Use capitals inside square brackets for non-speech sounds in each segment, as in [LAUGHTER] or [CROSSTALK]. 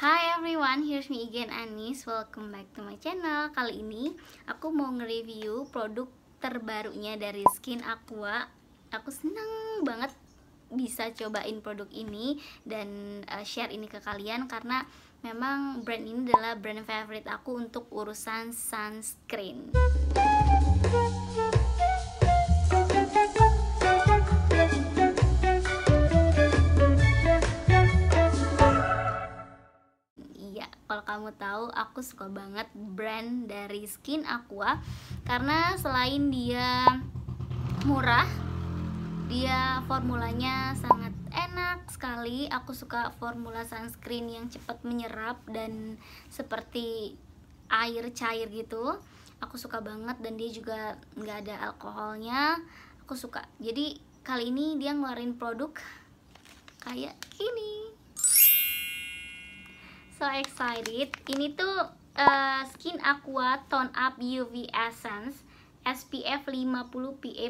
Hi everyone, here's me again Anis. Welcome back to my channel. Kali ini aku mau nge-review produk terbarunya dari Skin Aqua. Aku seneng banget bisa cobain produk ini dan uh, share ini ke kalian karena memang brand ini adalah brand favorite aku untuk urusan sunscreen. aku suka banget brand dari Skin Aqua karena selain dia murah, dia formulanya sangat enak sekali. Aku suka formula sunscreen yang cepat menyerap dan seperti air cair gitu. Aku suka banget dan dia juga nggak ada alkoholnya. Aku suka. Jadi kali ini dia ngeluarin produk kayak gini so excited. Ini tuh uh, Skin Aqua Tone Up UV Essence SPF 50 PA++.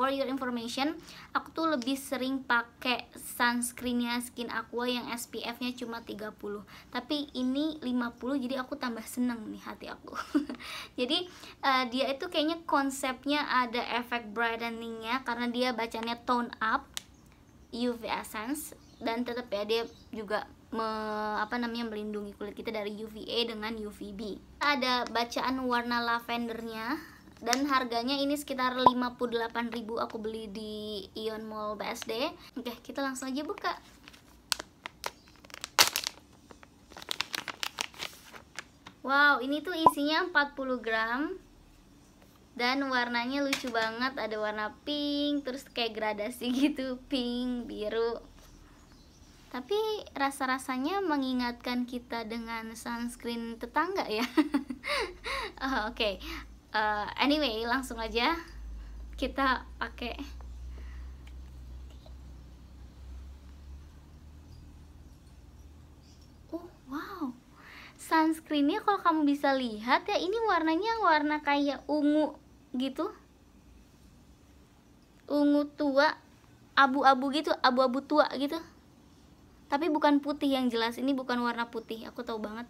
For your information, aku tuh lebih sering pakai sunscreennya Skin Aqua yang SPF-nya cuma 30. Tapi ini 50 jadi aku tambah seneng nih hati aku. [LAUGHS] jadi uh, dia itu kayaknya konsepnya ada efek brighteningnya karena dia bacanya tone up UV essence dan tetap ya dia juga me, apa namanya melindungi kulit kita dari UVA dengan UVB. Ada bacaan warna lavendernya dan harganya ini sekitar 58.000 aku beli di Ion Mall BSD. Oke, kita langsung aja buka. Wow, ini tuh isinya 40 gram dan warnanya lucu banget ada warna pink terus kayak gradasi gitu pink tapi rasa-rasanya mengingatkan kita dengan sunscreen tetangga ya [LAUGHS] oh, oke okay. uh, eh, anyway langsung aja kita pakai oh wow sunscreennya kalau kamu bisa lihat ya ini warnanya warna kayak ungu gitu ungu tua abu-abu gitu abu-abu tua gitu tapi bukan putih yang jelas ini bukan warna putih aku tahu banget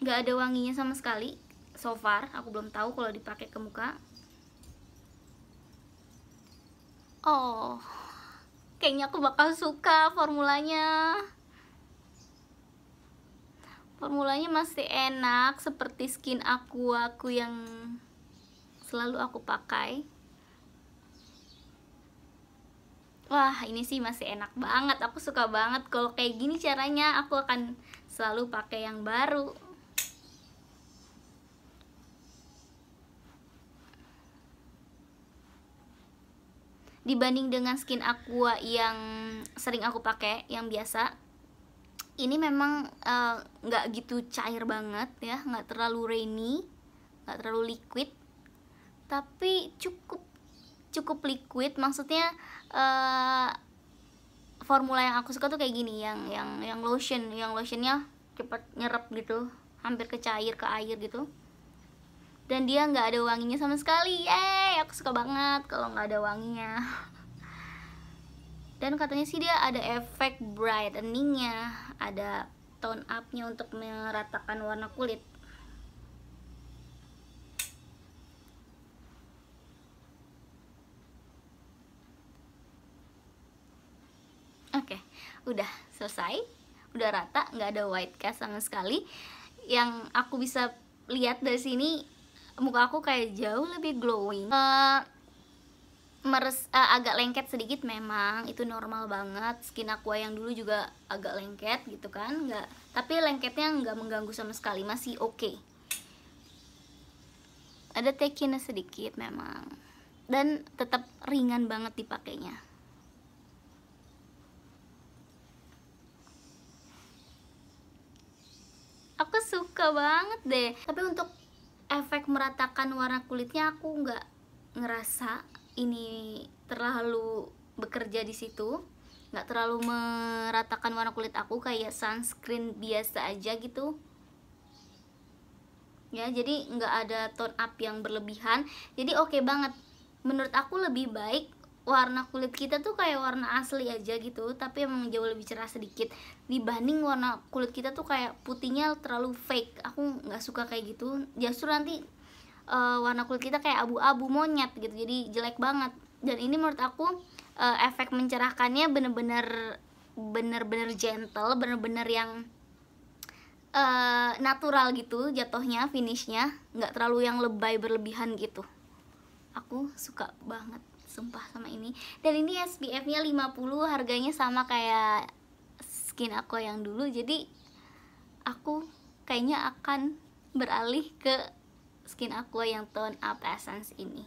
nggak ada wanginya sama sekali so far aku belum tahu kalau dipakai ke muka oh kayaknya aku bakal suka formulanya formulanya masih enak seperti skin aku aku yang selalu aku pakai wah ini sih masih enak banget aku suka banget kalau kayak gini caranya aku akan selalu pakai yang baru dibanding dengan skin aqua yang sering aku pakai yang biasa ini memang eh, nggak uh, gitu cair banget ya nggak terlalu rainy nggak terlalu liquid tapi cukup cukup liquid maksudnya uh, formula yang aku suka tuh kayak gini yang yang yang lotion yang lotionnya cepat nyerap gitu hampir ke cair ke air gitu dan dia nggak ada wanginya sama sekali eh aku suka banget kalau nggak ada wanginya [LAUGHS] dan katanya sih dia ada efek brighteningnya ada tone upnya untuk meratakan warna kulit udah selesai udah rata nggak ada white cast sama sekali yang aku bisa lihat dari sini muka aku kayak jauh lebih glowing uh, meres uh, agak lengket sedikit memang itu normal banget skin aku yang dulu juga agak lengket gitu kan nggak tapi lengketnya nggak mengganggu sama sekali masih oke okay. ada tekinnya sedikit memang dan tetap ringan banget dipakainya suka banget deh tapi untuk efek meratakan warna kulitnya aku nggak ngerasa ini terlalu bekerja di situ nggak terlalu meratakan warna kulit aku kayak sunscreen biasa aja gitu ya jadi nggak ada tone up yang berlebihan jadi oke okay banget menurut aku lebih baik warna kulit kita tuh kayak warna asli aja gitu tapi emang jauh lebih cerah sedikit dibanding warna kulit kita tuh kayak putihnya terlalu fake aku nggak suka kayak gitu justru nanti uh, warna kulit kita kayak abu-abu monyet gitu jadi jelek banget dan ini menurut aku uh, efek mencerahkannya bener-bener bener-bener gentle bener-bener yang uh, natural gitu jatuhnya finishnya nggak terlalu yang lebay berlebihan gitu aku suka banget sumpah sama ini dan ini SPF nya 50 harganya sama kayak skin aku yang dulu jadi aku kayaknya akan beralih ke skin aku yang tone up essence ini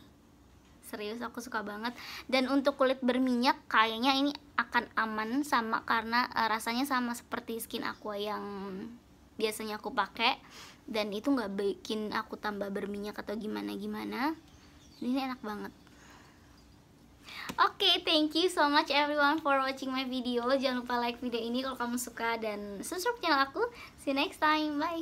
serius aku suka banget dan untuk kulit berminyak kayaknya ini akan aman sama karena eh, rasanya sama seperti skin aku yang biasanya aku pakai dan itu nggak bikin aku tambah berminyak atau gimana gimana ini enak banget Oke, okay, thank you so much everyone for watching my video. Jangan lupa like video ini kalau kamu suka dan subscribe channel aku. See you next time. Bye.